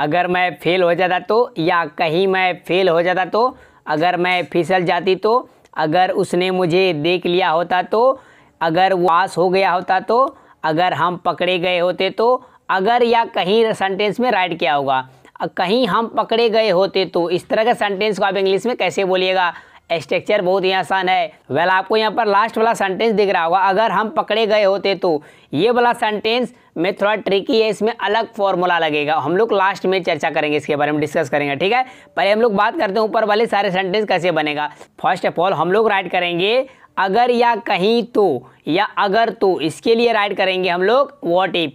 अगर मैं फेल हो जाता तो या कहीं मैं फेल हो जाता तो अगर मैं फिसल जाती तो अगर उसने मुझे देख लिया होता तो अगर वो हो गया होता तो अगर हम पकड़े गए होते तो अगर या कहीं सेंटेंस में राइट किया होगा कहीं हम पकड़े गए होते तो इस तरह के सेंटेंस को आप इंग्लिश में कैसे बोलिएगा स्ट्रक्चर बहुत ही आसान है वेल आपको यहाँ पर लास्ट वाला सेंटेंस दिख रहा होगा अगर हम पकड़े गए होते तो ये वाला सेंटेंस में थोड़ा ट्रिकी है इसमें अलग फॉर्मूला लगेगा हम लोग लास्ट में चर्चा करेंगे इसके बारे में डिस्कस करेंगे ठीक है पहले हम लोग बात करते हैं ऊपर वाले सारे सेंटेंस कैसे बनेगा फर्स्ट ऑफ ऑल हम लोग राइट करेंगे अगर या कहीं तो या अगर तो इसके लिए राइट करेंगे हम लोग वॉट इफ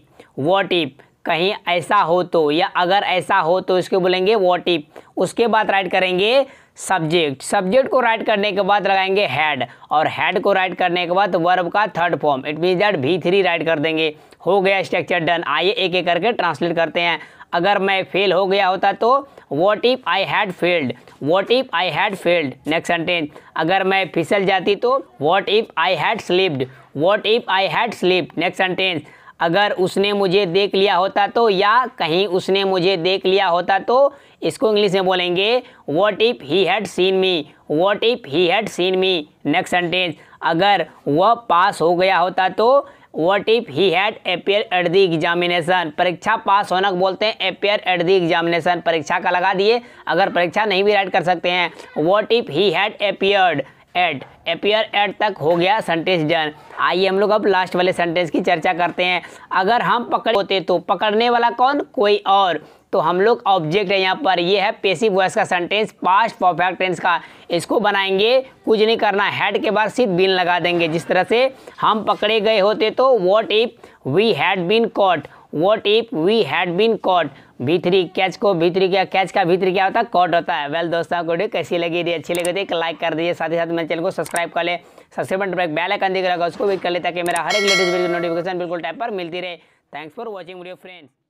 वॉट इफ कहीं ऐसा हो तो या अगर ऐसा हो तो इसको बोलेंगे वॉट इफ उसके बाद राइट करेंगे सब्जेक्ट सब्जेक्ट को राइट करने के बाद लगाएंगे हैड और हेड को राइट करने के बाद वर्ब का third form it mean that भी थ्री राइट कर देंगे हो गया स्ट्रक्चर डन आइए एक एक करके ट्रांसलेट करते हैं अगर मैं फेल हो गया होता तो what if I had failed what if I had failed next sentence अगर मैं फिसल जाती तो what if I had slipped what if I had slipped next sentence अगर उसने मुझे देख लिया होता तो या कहीं उसने मुझे देख लिया होता तो इसको इंग्लिश में बोलेंगे what if he had seen me what if he had seen me next sentence अगर वह पास हो गया होता तो what if he had appear at the examination परीक्षा पास होना को बोलते हैं अपेयर एट दी एग्जामिनेशन परीक्षा का लगा दिए अगर परीक्षा नहीं भी राइट कर सकते हैं what if he had appeared at appear at तक हो गया सेंटेंस डन आइए हम लोग अब लास्ट वाले सेंटेंस की चर्चा करते हैं अगर हम पकड़ होते तो पकड़ने वाला कौन कोई और तो हम लोग ऑब्जेक्ट है यहाँ पर ये है पेसिव वॉयस का सेंटेंस पास्ट परफेक्ट टेंस का इसको बनाएंगे कुछ नहीं करना हैड के बाद सिर्फ बिन लगा देंगे जिस तरह से हम पकड़े गए होते तो what if we had been caught what if we had been caught भीतरी कैच को भीतरी क्या कैच का भीतरी क्या होता है कॉट होता है वेल दोस्तों आपको वीडियो कैसी लगी थी अच्छी लगी थी तो एक लाइक कर दीजिए साथ ही साथ मेरे चैनल को सब्सक्राइब कर ले सबसे बड़ा एक बेल आइकन दिख रहा है उसको भी कर ले ताकि मेरा हर एक लेटेस्ट वीडियो नोटिफिकेशन बिल्कुल टाइम पर मिलती रहे thanks for watching video friends